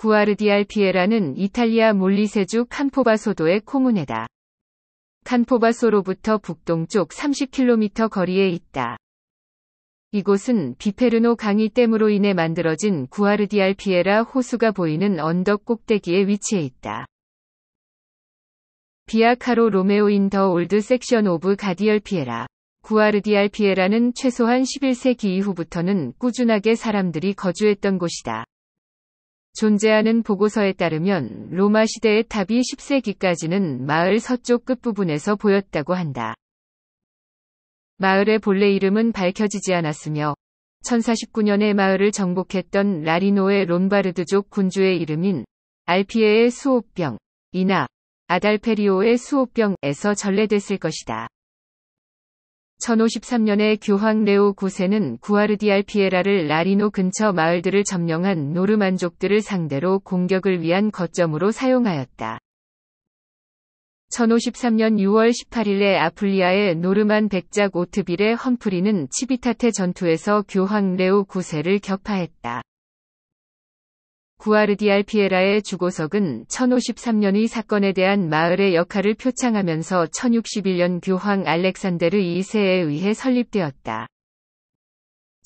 구아르디알 피에라는 이탈리아 몰리세주 칸포바소도의 코문에다. 칸포바소로부터 북동쪽 30km 거리에 있다. 이곳은 비페르노 강이 댐으로 인해 만들어진 구아르디알 피에라 호수가 보이는 언덕 꼭대기에 위치해 있다. 비아카로 로메오인 더 올드 섹션 오브 가디얼 피에라. 구아르디알 피에라는 최소한 11세기 이후부터는 꾸준하게 사람들이 거주했던 곳이다. 존재하는 보고서에 따르면 로마 시대의 탑이 10세기까지는 마을 서쪽 끝부분에서 보였다고 한다. 마을의 본래 이름은 밝혀지지 않았으며 1049년에 마을을 정복했던 라리노의 롬바르드족 군주의 이름인 알피에의 수호병, 이나 아달페리오의 수호병에서 전래됐을 것이다. 1053년에 교황 레오 9세는 구아르디알 피에라를 라리노 근처 마을들을 점령한 노르만족들을 상대로 공격을 위한 거점으로 사용하였다. 1053년 6월 18일에 아플리아의 노르만 백작 오트빌의 험프리는 치비타테 전투에서 교황 레오 9세를 격파했다. 구아르디알 피에라의 주고석은 1053년의 사건에 대한 마을의 역할을 표창하면서 1061년 교황 알렉산데르 2세에 의해 설립되었다.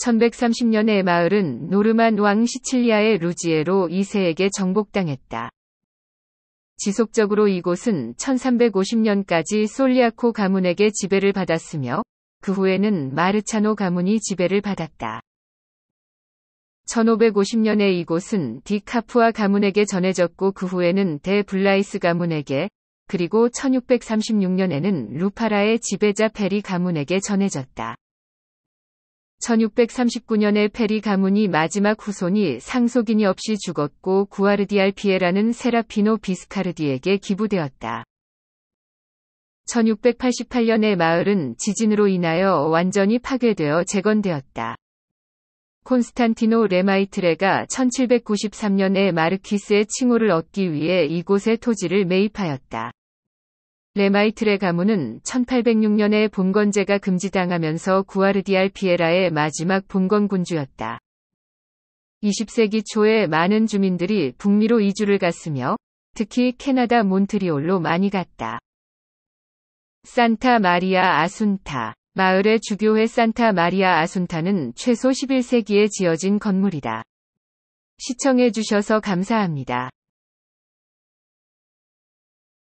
1130년에 마을은 노르만 왕 시칠리아의 루지에로 2세에게 정복당했다. 지속적으로 이곳은 1350년까지 솔리아코 가문에게 지배를 받았으며 그 후에는 마르차노 가문이 지배를 받았다. 1550년에 이곳은 디카푸아 가문에게 전해졌고 그 후에는 데블라이스 가문에게 그리고 1636년에는 루파라의 지배자 페리 가문에게 전해졌다. 1639년에 페리 가문이 마지막 후손이 상속인이 없이 죽었고 구아르디알 피에라는 세라피노 비스카르디에게 기부되었다. 1688년에 마을은 지진으로 인하여 완전히 파괴되어 재건되었다. 콘스탄티노 레마이트레가 1793년에 마르키스의 칭호를 얻기 위해 이곳의 토지를 매입하였다. 레마이트레 가문은 1806년에 봉건제가 금지당하면서 구아르디알 피에라의 마지막 봉건군주였다. 20세기 초에 많은 주민들이 북미로 이주를 갔으며 특히 캐나다 몬트리올로 많이 갔다. 산타 마리아 아순타 마을의 주교회 산타 마리아 아순타는 최소 11세기에 지어진 건물이다. 시청해주셔서 감사합니다.